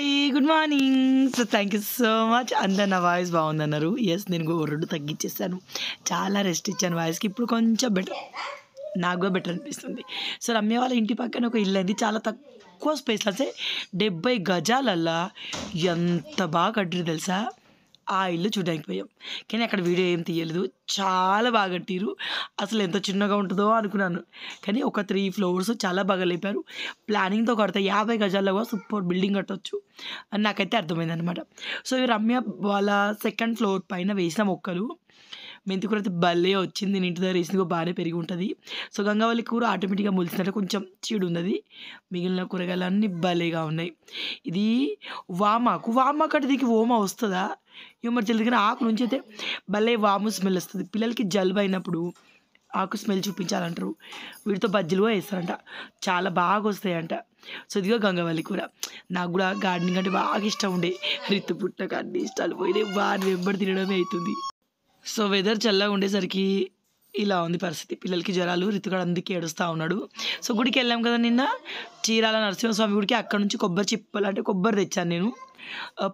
hi good morning so thank you so much అందరు నా voice బాగుందన్నారు yes నేను రెండు తగ్గించేసాను చాలా రెస్ట్ ఇచ్చాను వాయిస్కి ఇప్పుడు కొంచెం బెటర్ నాకు కూడా బెటర్ అనిపిస్తుంది సో రమ్య వాళ్ళ ఇంటి పక్కన ఒక ఇల్లు అయింది చాలా తక్కువ స్పేస్ అంటే డెబ్బై గజాలల్లా ఎంత బాగా కట్టారు తెలుసా ఆ ఇల్లు చూడడానికి పోయాం కానీ అక్కడ వీడియో ఏం తీయలేదు చాలా బాగా కట్టిరు అసలు ఎంత చిన్నగా ఉంటుందో అనుకున్నాను కానీ ఒక త్రీ ఫ్లోర్స్ చాలా బాగా లేపారు ప్లానింగ్తో కడితే యాభై గజాల్లో కూడా సూపర్ బిల్డింగ్ కట్టొచ్చు అని నాకైతే అనమాట సో రమ్య వాళ్ళ సెకండ్ ఫ్లోర్ పైన వేసిన మొక్కలు మెంతి కూర అయితే భలే వచ్చింది నేను ఇంటి దగ్గర వేసినగా బాగానే పెరిగి ఉంటుంది సో గంగావల్లి కూర ఆటోమేటిక్గా మొలిసినట్టు కొంచెం చీడు ఉన్నది మిగిలిన కూరగాయలు అన్నీ భలేగా ఉన్నాయి ఇది వామాకు వామాకు అంటే దీనికి ఓమా వస్తుందా ఏమో మరి తెలియదు కానీ ఆకు నుంచి అయితే భలే వాము స్మెల్ వస్తుంది పిల్లలకి జలుబు అయినప్పుడు ఆకు స్మెల్ చూపించాలంటారు వీటితో బజ్జీలుగా వేస్తారంట చాలా బాగా వస్తాయంట సో ఇదిగో గంగవల్లి కూర నాకు కూడా గార్డెనింగ్ అంటే బాగా ఇష్టం ఉండే రిత్తు పుట్టక అన్ని ఇష్టాలు పోయినాయి వాడిని వెంబడి తినడమే అవుతుంది సో వెదర్ చల్లగా ఉండేసరికి ఇలా ఉంది పరిస్థితి పిల్లలకి జ్వరాలు రితుగాడు అందుకే ఏడుస్తూ ఉన్నాడు సో గుడికి వెళ్ళాం కదా నిన్న చీరాల నరసింహస్వామి గుడికి అక్కడ నుంచి కొబ్బరి చిప్పలు అంటే కొబ్బరి తెచ్చాను నేను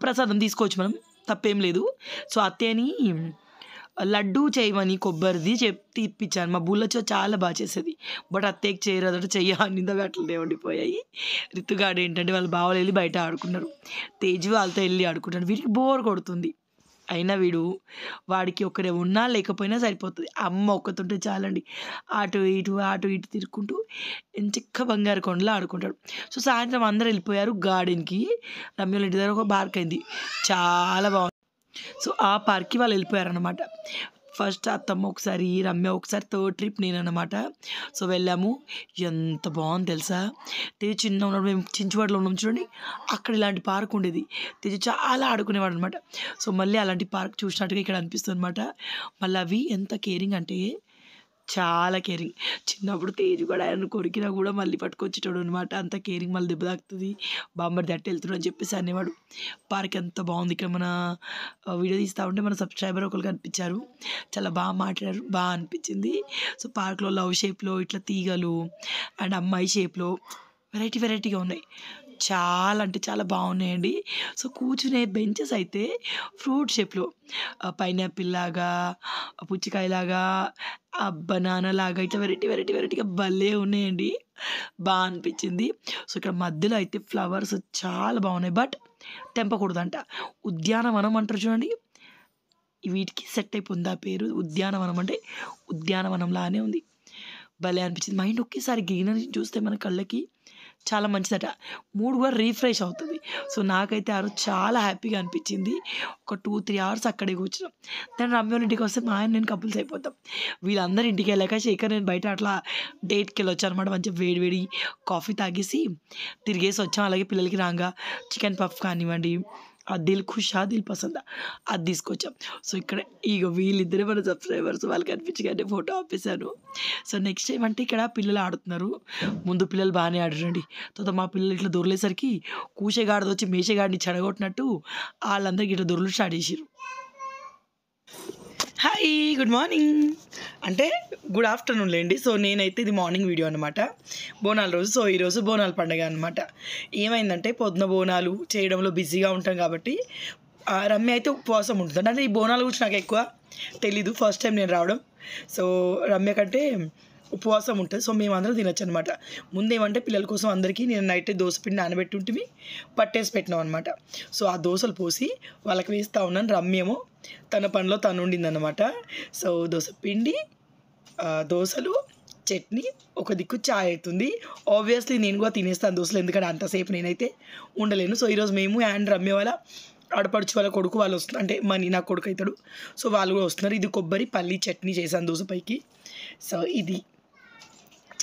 ప్రసాదం తీసుకోవచ్చు మనం తప్పేం లేదు సో అత్తేని లడ్డు చేయమని కొబ్బరిది చెప్పి ఇప్పించాను మా బుల్లొచ్చి చాలా బాగా చేసేది బట్ అత్తేకి చేయరు అదొకటి చెయ్య అన్నిందవి అట్లనే దేవుడిపోయాయి రితుగాడు ఏంటంటే వాళ్ళు బావలు వెళ్ళి బయట ఆడుకున్నారు తేజ్ వాళ్ళతో వెళ్ళి ఆడుకుంటాడు వీరికి బోర్ కొడుతుంది అయినా వీడు వాడికి ఒకరే ఉన్నా లేకపోయినా సరిపోతుంది అమ్మ ఒక్కతుంటే చాలండి అటు ఇటు అటు ఇటు తిరుక్కుంటూ ఎంచక్క బంగారు కొండలో ఆడుకుంటాడు సో సాయంత్రం అందరు వెళ్ళిపోయారు గార్డెన్కి రమ్యుల ఇంటి దగ్గర ఒక పార్క్ అయింది చాలా బాగుంది సో ఆ పార్క్కి వాళ్ళు వెళ్ళిపోయారనమాట ఫస్ట్ అత్తమ్మ ఒకసారి రమ్య ఒకసారి థర్డ్ ట్రిప్ నేనన్నమాట సో వెళ్ళాము ఎంత బాగుంది తెలుసా తెజు చిన్న ఉన్నప్పుడు మేము చించువాడలో ఉన్నాం చూడండి అక్కడ ఇలాంటి పార్క్ ఉండేది తెజు చాలా ఆడుకునేవాడు అనమాట సో మళ్ళీ అలాంటి పార్క్ చూసినట్టుగా ఇక్కడ అనిపిస్తుంది అనమాట మళ్ళీ అవి ఎంత కేరింగ్ అంటే చాలా కేరింగ్ చిన్నప్పుడు తేజ్ కూడా ఆయన కొరికినా కూడా మళ్ళీ పట్టుకొచ్చేటోడు అనమాట అంత కేరింగ్ మళ్ళీ దెబ్బ తాకుతుంది బాంబర్ దట్టి వెళ్తున్నాడు అని చెప్పేసి అనేవాడు పార్క్ ఎంత బాగుంది ఇక్కడ మన వీడియో తీస్తూ ఉంటే మన సబ్స్క్రైబర్ ఒకరు కనిపించారు చాలా బాగా మాట్లాడారు బాగా అనిపించింది సో పార్క్లో లవ్ షేప్లో ఇట్లా తీగలు అండ్ అమ్మాయి షేప్లో వెరైటీ వెరైటీగా ఉన్నాయి చాలా అంటే చాలా బాగున్నాయండి సో కూర్చునే బెంచెస్ అయితే ఫ్రూట్ షేప్లో పైనాపిల్ లాగా పుచ్చకాయలాగా బనానా లాగా ఇట్లా వెరైటీ వెరైటీ వెరైటీగా భలే ఉన్నాయండి బాగా అనిపించింది సో ఇక్కడ మధ్యలో అయితే ఫ్లవర్స్ చాలా బాగున్నాయి బట్ తెంపకూడదంట ఉద్యానవనం అంటారు చూడండి వీటికి సెట్ అయిపోయింది ఆ పేరు ఉద్యానవనం అంటే ఉద్యానవనంలానే ఉంది భలే అనిపించింది మైండ్ ఒకేసారి గ్రీనరీ చూస్తే మన కళ్ళకి చాలా మంచిదట మూడు కూడా రీఫ్రెష్ అవుతుంది సో నాకైతే ఆ చాలా హ్యాపీగా అనిపించింది ఒక టూ త్రీ అవర్స్ అక్కడికి కూర్చున్నాం దాని రమ్య ఇంటికి వస్తే మా ఆయన నేను కపుల్స్ అయిపోతాం వీళ్ళందరూ ఇంటికి వెళ్ళాక శేఖర్ నేను బయట అట్లా డేట్కి వెళ్ళొచ్చు అనమాట మంచిగా వేడివేడి కాఫీ తాగేసి తిరిగేసి వచ్చాం అలాగే పిల్లలకి రాగా చికెన్ పఫ్ కానివ్వండి ఆ దిల్ ఖుషా దిల్ పసందా అది తీసుకొచ్చాం సో ఇక్కడ ఇక వీళ్ళిద్దరే మన సబ్స్క్రైబర్స్ వాళ్ళకి అనిపించగానే ఫోటో ఆపేశాను సో నెక్స్ట్ టైం అంటే ఇక్కడ పిల్లలు ఆడుతున్నారు ముందు పిల్లలు బాగానే ఆడరండి తర్వాత మా పిల్లలు ఇట్లా దొరలేసరికి కూషగాడిది వచ్చి మేషగాడిని చెడగొట్టినట్టు వాళ్ళందరికీ ఇట్లా దొరలు స్టార్ట్ చేసారు హాయ్ గుడ్ మార్నింగ్ అంటే గుడ్ ఆఫ్టర్నూన్ లేండి సో నేనైతే ఇది మార్నింగ్ వీడియో అనమాట బోనాల రోజు సో ఈరోజు బోనాల పండుగ అనమాట ఏమైందంటే పొద్దున బోనాలు చేయడంలో బిజీగా ఉంటాం కాబట్టి రమ్య అయితే ఉపవాసం ఉంటుంది అంటే ఈ బోనాల గురించి నాకు ఎక్కువ తెలీదు ఫస్ట్ టైం నేను రావడం సో రమ్య కంటే ఉపవాసం ఉంటుంది సో మేము అందరం తినచ్చు అనమాట ముందేమంటే పిల్లల కోసం అందరికీ నేను నైట్ దోశ పిండి నానబెట్టి ఉంటుంది పట్టేసి పెట్టినాం అనమాట సో ఆ దోశలు పోసి వాళ్ళకి వేస్తూ ఉన్నాను రమ్యమో తన పనిలో తను ఉండిందనమాట సో దోశ పిండి దోశలు చట్నీ ఒక దిక్కు చాయ్ అవుతుంది ఆబ్వియస్లీ నేను కూడా తినేస్తాను దోశలు ఎందుకంటే అంతసేపు నేనైతే ఉండలేను సో ఈరోజు మేము అండ్ రమ్య వాళ్ళ ఆడపడుచు వాళ్ళ కొడుకు వాళ్ళు వస్తున్నారు అంటే మనీ నా కొడుకు అవుతాడు సో వాళ్ళు కూడా వస్తున్నారు ఇది కొబ్బరి పల్లి చట్నీ చేశాను దోశ పైకి సో ఇది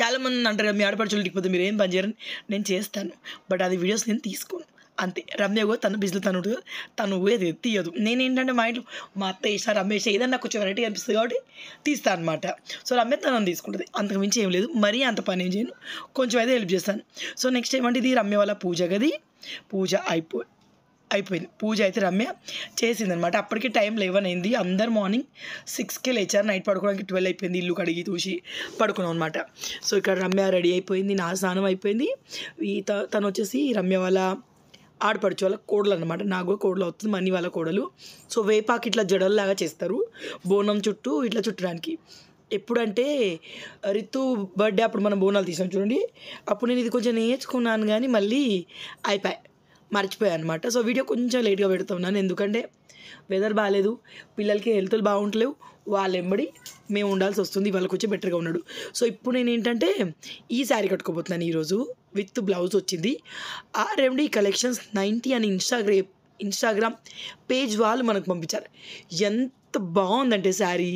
చాలామంది అంటారు మీ ఆడపడుచులు లేకపోతే మీరు ఏం పని చేయరని నేను చేస్తాను బట్ అది వీడియోస్ నేను తీసుకోను అంతే రమ్య కూడా తన బిజిలో తను తను ఏది తీయదు నేనేంటంటే మా ఇంట్లో మా అత్త ఇష్టం రమేష్ ఏదన్నా కొంచెం వెరైటీ అనిపిస్తుంది కాబట్టి తీస్తా అనమాట సో రమ్య తనని తీసుకుంటుంది అంతకుమించి ఏం లేదు మరీ అంత పని ఏం చేయను కొంచెం అయితే హెల్ప్ చేస్తాను సో నెక్స్ట్ ఏమంటే ఇది రమ్య వాళ్ళ పూజ గది పూజ అయిపోయి అయిపోయింది పూజ అయితే రమ్య చేసిందనమాట అప్పటికి టైం లెవెన్ అయింది అందరు మార్నింగ్ సిక్స్కి లేచారు నైట్ పడుకోవడానికి ట్వెల్వ్ అయిపోయింది ఇల్లు కడిగి తూసి పడుకున్నాం అనమాట సో ఇక్కడ రమ్య రెడీ అయిపోయింది నా స్నానం అయిపోయింది ఈ తను వచ్చేసి రమ్య వాళ్ళ ఆడపడుచు వాళ్ళ కోడలు అనమాట నాకు కోడలు అవుతుంది మన్ని వాళ్ళ కోడలు సో వేపాకి ఇట్లా జడల్లాగా చేస్తారు బోనం చుట్టూ ఇట్లా చుట్టడానికి ఎప్పుడంటే రితు బర్త్డే అప్పుడు మనం బోనాలు తీసాం చూడండి అప్పుడు నేను ఇది కొంచెం నేర్చుకున్నాను కానీ మళ్ళీ అయిపోయాయి మర్చిపోయాను అనమాట సో వీడియో కొంచెం లేట్గా ఉన్నాను ఎందుకంటే వెదర్ బాగాలేదు పిల్లలకి హెల్త్లు బాగుంటలేవు వాళ్ళు ఎంబడి మేము ఉండాల్సి వస్తుంది వాళ్ళకి వచ్చి బెటర్గా ఉన్నాడు సో ఇప్పుడు నేను ఏంటంటే ఈ శారీ కట్టుకోబోతున్నాను ఈరోజు విత్ బ్లౌజ్ వచ్చింది ఆర్ఎండి కలెక్షన్స్ నైంటీ అని ఇన్స్టాగ్రే ఇన్స్టాగ్రామ్ పేజ్ వాళ్ళు మనకు పంపించారు ఎంత బాగుందంటే శారీ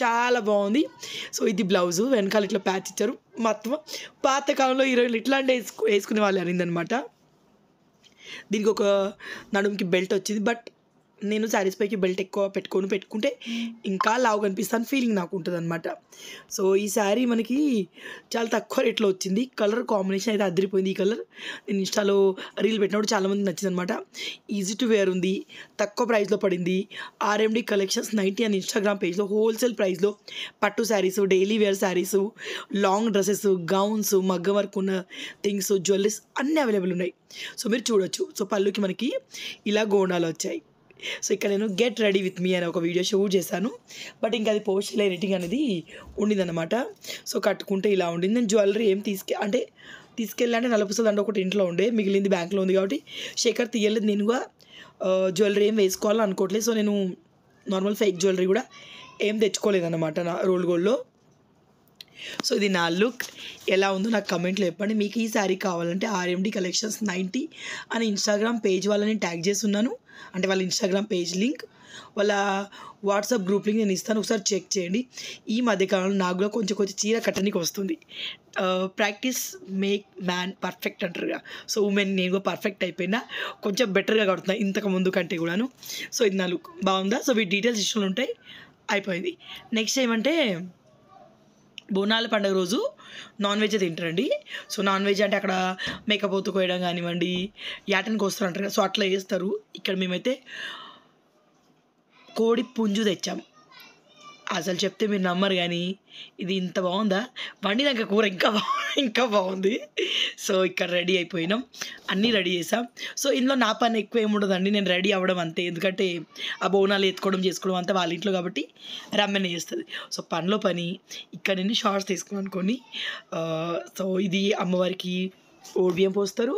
చాలా బాగుంది సో ఇది బ్లౌజు వెనకాల ఇట్లా ప్యాచ్ ఇచ్చారు మొత్తం పాతకాలంలో ఈరోజు ఇట్లాంటి వేసుకు వేసుకునే వాళ్ళు అనిందనమాట దీనికి ఒక నడుముకి బెల్ట్ వచ్చింది బట్ నేను శారీస్ పైకి బెల్ట్ ఎక్కువ పెట్టుకొని పెట్టుకుంటే ఇంకా లావు కనిపిస్తాను ఫీలింగ్ నాకు ఉంటుంది అనమాట సో ఈ శారీ మనకి చాలా తక్కువ రేట్లో వచ్చింది కలర్ కాంబినేషన్ అయితే అదిరిపోయింది ఈ కలర్ నేను ఇన్స్టాలో రీల్ పెట్టినప్పుడు చాలామంది నచ్చింది అనమాట ఈజీ టు వేర్ ఉంది తక్కువ ప్రైస్లో పడింది ఆర్ఎండి కలెక్షన్స్ నైంటీ అని ఇన్స్టాగ్రామ్ పేజ్లో హోల్సేల్ ప్రైస్లో పట్టు saris daily wear saris long dresses gowns మగ్గ వర్క్ ఉన్న థింగ్స్ జ్యువెలరీస్ అన్నీ అవైలబుల్ ఉన్నాయి సో మీరు చూడొచ్చు సో పళ్ళుకి మనకి ఇలా గోండాలు వచ్చాయి సో ఇక్కడ నేను గెట్ రెడీ విత్ మీ అనే ఒక వీడియో షూట్ చేశాను బట్ ఇంకా అది పోస్ట్ చేయలే ఎడిటింగ్ అనేది ఉండిందనమాట సో కట్టుకుంటే ఇలా ఉండింది నేను జ్యువెలరీ ఏం తీసుకె అంటే తీసుకెళ్ళాలంటే నలుపుస్తుంది అంటే ఒకటి ఇంట్లో ఉండే మిగిలింది బ్యాంక్లో ఉంది కాబట్టి శేఖర్ తీయలేదు నేనుగా జ్యువెలరీ ఏం వేసుకోవాలని అనుకోవట్లేదు సో నేను నార్మల్ ఫేక్ జ్యువెలరీ కూడా ఏం తెచ్చుకోలేదన్నమాట నా రోల్ గోల్డ్లో సో ఇది నా లుక్ ఎలా ఉందో నాకు కమెంట్లో చెప్పండి మీకు ఈ శారీ కావాలంటే ఆర్ఎండి కలెక్షన్స్ నైంటీ అని ఇన్స్టాగ్రామ్ పేజ్ వాళ్ళని ట్యాగ్ చేస్తున్నాను అంటే వాళ్ళ ఇన్స్టాగ్రామ్ పేజ్ లింక్ వాళ్ళ వాట్సాప్ గ్రూప్ లింక్ నేను ఇస్తాను ఒకసారి చెక్ చేయండి ఈ మధ్యకాలంలో నాకు కూడా కొంచెం కొంచెం చీర కట్టడానికి వస్తుంది ప్రాక్టీస్ మేక్ మ్యాన్ పర్ఫెక్ట్ అంటారుగా సో ఉమెన్ నేను కూడా పర్ఫెక్ట్ అయిపోయినా కొంచెం బెటర్గా కడుతున్నా ఇంతకు ముందు కంటే కూడాను సో ఇది నా లుక్ బాగుందా సో వీటి డీటెయిల్స్ ఇష్టంలో ఉంటాయి అయిపోయింది నెక్స్ట్ ఏమంటే బోనాల పండుగ రోజు నాన్ వెజ్ తింటారండి సో నాన్ వెజ్ అంటే అక్కడ మేకపోతు కోయడం కానివ్వండి యాటన్ కోస్తారు అంటారు కదా సో అట్లా వేస్తారు ఇక్కడ మేమైతే కోడి పుంజు తెచ్చాము అసలు చెప్తే మీరు నమ్మరు కానీ ఇది ఇంత బాగుందా వండినాక కూర ఇంకా ఇంకా బాగుంది సో ఇక్కడ రెడీ అయిపోయినాం అన్నీ రెడీ చేసాం సో ఇందులో నా పని ఎక్కువ ఏముండదండి నేను రెడీ అవ్వడం అంతే ఎందుకంటే ఆ బోనాలు ఎత్తుకోవడం చేసుకోవడం అంతా వాళ్ళ ఇంట్లో కాబట్టి రమ్మనే చేస్తుంది సో పనిలో పని ఇక్కడ నేను షార్ట్స్ తీసుకున్నాను అనుకోని సో ఇది అమ్మవారికి ఓడియం పోస్తారు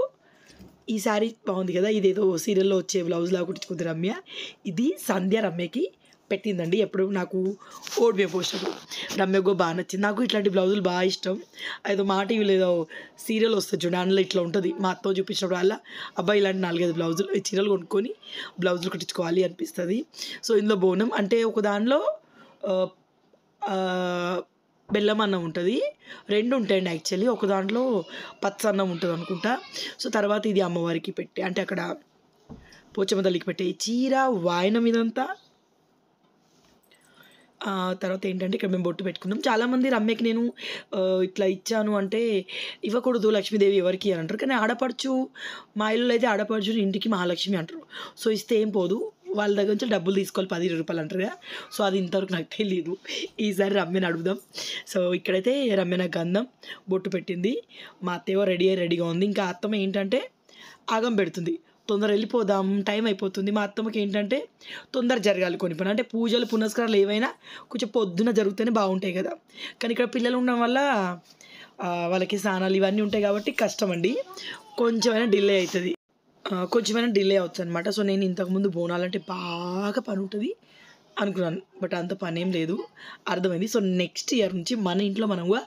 ఈ శారీ బాగుంది కదా ఇదేదో సీరియల్లో వచ్చే బ్లౌజ్లా కుట్టించుకుంది రమ్య ఇది సంధ్య రమ్యకి పెట్టిందండి ఎప్పుడు నాకు ఓడి మేము పోసినప్పుడు బాగా నచ్చింది నాకు ఇట్లాంటి బ్లౌజులు బాగా ఇష్టం అదో మా టీవీలో ఏదో సీరియల్ వస్తుంది చూడండి అందులో ఇట్లా ఉంటుంది మా అత్త చూపించినప్పుడు అలా అబ్బాయి ఇలాంటి నాలుగైదు బ్లౌజులు చీరలు కొనుక్కొని బ్లౌజులు కుట్టించుకోవాలి అనిపిస్తుంది సో ఇందులో బోనం అంటే ఒక దానిలో బెల్లం అన్నం ఉంటుంది రెండు ఉంటాయండి యాక్చువల్లీ ఒక దాంట్లో పచ్చన్నం ఉంటుంది అనుకుంటా సో తర్వాత ఇది అమ్మవారికి పెట్టి అంటే అక్కడ పోచమ్మ తల్లికి పెట్టే చీర వాయిన మీదంతా తర్వాత ఏంటంటే ఇక్కడ మేము బొట్టు పెట్టుకున్నాం చాలామంది రమ్యకి నేను ఇట్లా ఇచ్చాను అంటే ఇవ్వకూడదు లక్ష్మీదేవి ఎవరికి అని అంటారు కానీ ఆడపడుచు మా ఇల్లు అయితే ఆడపడుచు ఇంటికి మహాలక్ష్మి అంటారు సో ఇస్తే ఏం పోదు వాళ్ళ దగ్గర నుంచి డబ్బులు తీసుకోవాలి పది రూపాయలు అంటారు కదా సో అది ఇంతవరకు నాకు తెలియదు ఈసారి రమ్యను అడుగుదాం సో ఇక్కడైతే రమ్య నాకు బొట్టు పెట్టింది మా అత్తయ్యో రెడీ అయ్యి రెడీగా ఉంది ఇంకా అత్తమ్మ ఏంటంటే ఆగం పెడుతుంది తొందర వెళ్ళిపోదాం టైం అయిపోతుంది మా అత్తమ్మకి ఏంటంటే తొందర జరగాలి కొన్ని పని అంటే పూజలు పునస్కారాలు ఏవైనా కొంచెం పొద్దున జరుగుతూనే బాగుంటాయి కదా కానీ ఇక్కడ పిల్లలు ఉండడం వల్ల వాళ్ళకి స్నానాలు ఇవన్నీ ఉంటాయి కాబట్టి కష్టం అండి కొంచెమైనా డిలే అవుతుంది కొంచెమైనా డిలే అవుతుంది అనమాట సో నేను ఇంతకుముందు బోనాలంటే బాగా పని ఉంటుంది అనుకున్నాను బట్ అంత పని ఏం లేదు అర్థమైంది సో నెక్స్ట్ ఇయర్ నుంచి మన ఇంట్లో మనం కూడా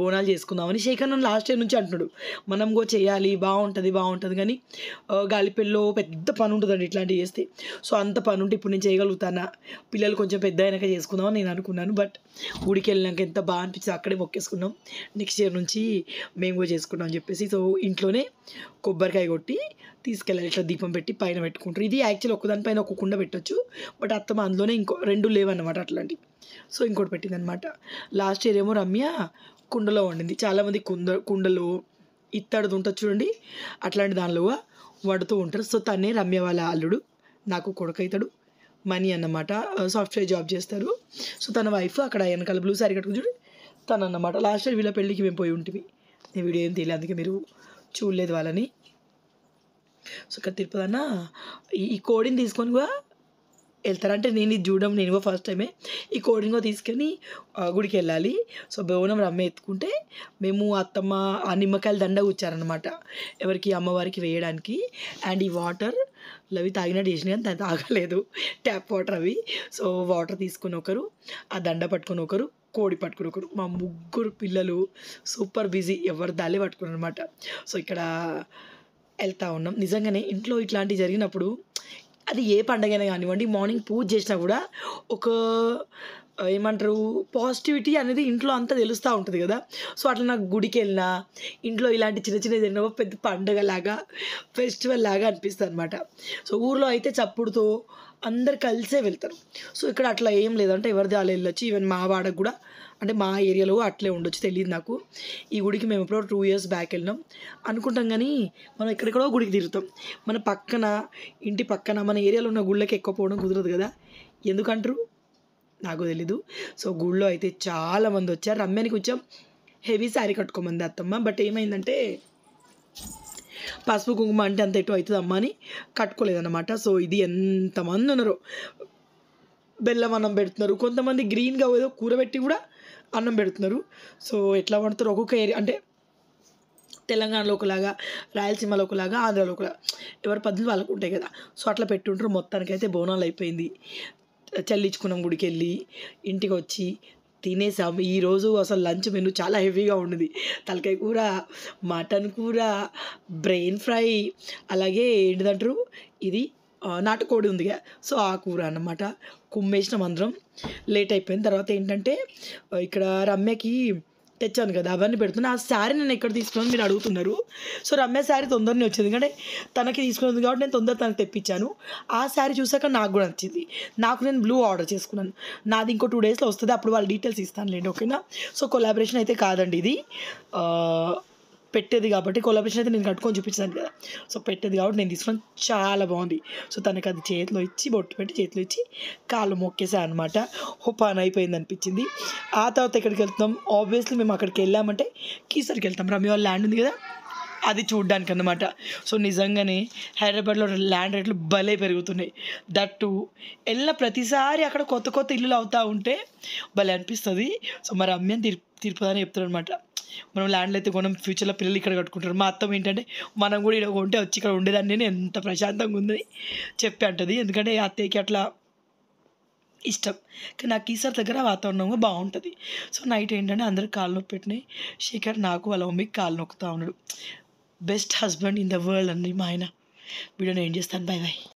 బోనాలు చేసుకుందామని శేఖర్ నన్ను లాస్ట్ ఇయర్ నుంచి అంటున్నాడు మనం కూడా చేయాలి బాగుంటుంది బాగుంటుంది కానీ గాలిపెల్లో పెద్ద పని ఉంటుందండి ఇట్లాంటివి చేస్తే సో అంత పని ఉంటే ఇప్పుడు నేను చేయగలుగుతానా పిల్లలు కొంచెం పెద్ద అయినాక చేసుకుందామని నేను అనుకున్నాను బట్ గుడికి వెళ్ళినాక ఎంత బాగా అనిపించింది అక్కడే మొక్కేసుకున్నాం నెక్స్ట్ ఇయర్ నుంచి మేము కూడా చేసుకున్నాం అని చెప్పేసి సో ఇంట్లోనే కొబ్బరికాయ కొట్టి తీసుకెళ్ళాలి ఇట్లా దీపం పెట్టి పైన పెట్టుకుంటారు ఇది యాక్చువల్ ఒకదానిపైన ఒక కుండ పెట్టొచ్చు బట్ అత్తమ్మ అందులోనే ఇంకో రెండు లేవన్నమాట అట్లాంటివి సో ఇంకోటి పెట్టిందనమాట లాస్ట్ ఇయర్ ఏమో రమ్య కుండలో వండింది చాలామంది కుండ కుండలు ఇత్తడిది ఉంటుంది చూడండి అట్లాంటి దానిలో వండుతూ ఉంటారు సో తనే రమ్య వాళ్ళ అల్లుడు నాకు కొడుకైతాడు మనీ అన్నమాట సాఫ్ట్వేర్ జాబ్ చేస్తారు సో తన వైఫ్ అక్కడ వెనకాల బ్లూ సారీ కట్టుకుని చూడు తను అన్నమాట లాస్ట్ ఇయర్ వీళ్ళ పెళ్ళికి మేము పోయి ఉంటుంది నేను వీడియో ఏం తెలియదు అందుకే మీరు చూడలేదు వాళ్ళని సో ఇక్కడ తిరుపతి అన్న ఈ కోడిని తీసుకొని కూడా వెళ్తారంటే నేను ఇది చూడడం నేను ఫస్ట్ టైమే ఈ కూడా తీసుకొని గుడికి వెళ్ళాలి సో బోనం రమ్మ ఎత్తుకుంటే మేము అత్తమ్మ ఆ నిమ్మకాయల దండ కూర్చారనమాట ఎవరికి అమ్మవారికి వేయడానికి అండ్ ఈ వాటర్ అవి తాగినట్టు చేసిన కానీ దాన్ని తాగలేదు ట్యాప్ వాటర్ అవి సో వాటర్ తీసుకుని ఒకరు ఆ దండ పట్టుకుని ఒకరు కోడి పట్టుకుని ఒకరు మా ముగ్గురు పిల్లలు సూపర్ బిజీ ఎవరు దాలే పట్టుకున్నారు అనమాట సో ఇక్కడ వెళ్తూ ఉన్నాం నిజంగానే ఇంట్లో ఇట్లాంటివి జరిగినప్పుడు అది ఏ పండగైనా కానివ్వండి మార్నింగ్ పూజ చేసినా కూడా ఒక ఏమంటారు పాజిటివిటీ అనేది ఇంట్లో అంతా తెలుస్తూ ఉంటుంది కదా సో అట్లా నాకు గుడికి వెళ్ళినా ఇంట్లో ఇలాంటి చిన్న చిన్న జరిగిన పెద్ద పండగలాగా ఫెస్టివల్ లాగా అనిపిస్తుంది అనమాట సో ఊర్లో అయితే చప్పుడుతో అందరు కలిసే వెళ్తారు సో ఇక్కడ అట్లా ఏం లేదంటే ఎవరిది వాళ్ళు వెళ్ళొచ్చు ఈవెన్ మా వాడకు కూడా అంటే మా ఏరియాలో అట్లే ఉండొచ్చు తెలియదు నాకు ఈ గుడికి మేము ఎప్పుడో టూ ఇయర్స్ బ్యాక్ వెళ్ళినాం అనుకుంటాం కానీ మనం ఎక్కడెక్కడో గుడికి తిరుగుతాం మన పక్కన ఇంటి పక్కన మన ఏరియాలో ఉన్న గుళ్ళకి ఎక్కువ పోవడం కుదరదు కదా ఎందుకంటారు నాకు తెలీదు సో గుళ్ళో అయితే చాలామంది వచ్చారు రమ్యానికి వచ్చాం హెవీ శారీ కట్టుకోమంది అత్తమ్మ బట్ ఏమైందంటే పసుపు కుంకుమ అంటే అంత ఎటు అవుతుందమ్మా అని కట్టుకోలేదన్నమాట సో ఇది ఎంతమంది ఉన్నారు బెల్లం అన్నం పెడుతున్నారు కొంతమంది గ్రీన్గా ఏదో కూర పెట్టి కూడా అన్నం పెడుతున్నారు సో ఎట్లా వండుతారు ఒక్కొక్క ఏరియా అంటే తెలంగాణలో ఒకలాగా రాయలసీమలో ఒకలాగా ఆంధ్రాలో ఒకలా ఎవరి పద్ధతులు వాళ్ళకు ఉంటాయి కదా సో అట్లా పెట్టుంటారు మొత్తానికైతే బోనాలు అయిపోయింది చల్లించుకున్నాం గుడికి వెళ్ళి ఇంటికి వచ్చి తినేసాం ఈరోజు అసలు లంచ్ మెను చాలా హెవీగా ఉండింది తలకాయ కూర మటన్ కూర బ్రెయిన్ ఫ్రై అలాగే ఏంటిదంటారు ఇది నాటుకోడి ఉందిగా సో ఆ కూర అన్నమాట కుమ్మేసిన అందరం లేట్ అయిపోయిన తర్వాత ఏంటంటే ఇక్కడ రమ్యకి తెచ్చాను కదా అవన్నీ పెడుతున్నా ఆ శారీ నేను ఎక్కడ తీసుకున్నాను మీరు అడుగుతున్నారు సో రమ్య శారీ తొందరనే వచ్చింది ఎందుకంటే తనకి తీసుకున్నది కాబట్టి నేను తొందర తనకి తెప్పించాను ఆ శారీ చూసాక నాకు కూడా నచ్చింది నాకు నేను బ్లూ ఆర్డర్ చేసుకున్నాను నాది ఇంకో టూ డేస్లో వస్తుంది అప్పుడు వాళ్ళ డీటెయిల్స్ ఇస్తాను లేండి ఓకేనా సో కొలాబరేషన్ అయితే కాదండి ఇది పెట్టేది కాబట్టి కొలాబరేషన్ అయితే నేను కట్టుకొని చూపించాను కదా సో పెట్టేది కాబట్టి నేను తీసుకున్నాను చాలా బాగుంది సో తనకు అది చేతిలో ఇచ్చి బొట్టు పెట్టి చేతిలో ఇచ్చి కాళ్ళు మొక్కేసాను అనమాట హుపాన్ అయిపోయింది అనిపించింది ఆ తర్వాత ఎక్కడికి వెళ్తున్నాం ఆబ్వియస్లీ మేము అక్కడికి వెళ్ళామంటే కీసరికి వెళ్తాం రమ్య ల్యాండ్ ఉంది కదా అది చూడ్డానికి అన్నమాట సో నిజంగానే హైదరాబాద్లో ల్యాండ్ రేట్లు భలే పెరుగుతున్నాయి దట్టు ఎలా ప్రతిసారి అక్కడ కొత్త కొత్త ఇల్లులు అవుతూ ఉంటే భలే అనిపిస్తుంది సో మరి అమ్మని తిరు తిరుపతి అని చెప్తారు అనమాట మనం ల్యాండ్లు అయితే కొనం ఫ్యూచర్లో పిల్లలు ఇక్కడ కట్టుకుంటారు మా అత్తం ఏంటంటే మనం కూడా ఇక్కడ ఉంటే వచ్చి ఇక్కడ ఉండేదాన్ని నేను ఎంత ప్రశాంతంగా ఉందని చెప్పి అంటది ఎందుకంటే అత్తయ్యకి అట్లా ఇష్టం కానీ నాకు ఈసారి దగ్గర వాతావరణం బాగుంటుంది సో నైట్ ఏంటంటే అందరూ కాళ్ళు నొప్పి పెట్టినాయి శేఖర్ నాకు వాళ్ళ మమ్మీకి కాళ్ళు నొక్కుతూ ఉన్నాడు best husband in the world అండి మా ఆయన వీడియోని ఏం చేస్తాను బాయ్ బాయ్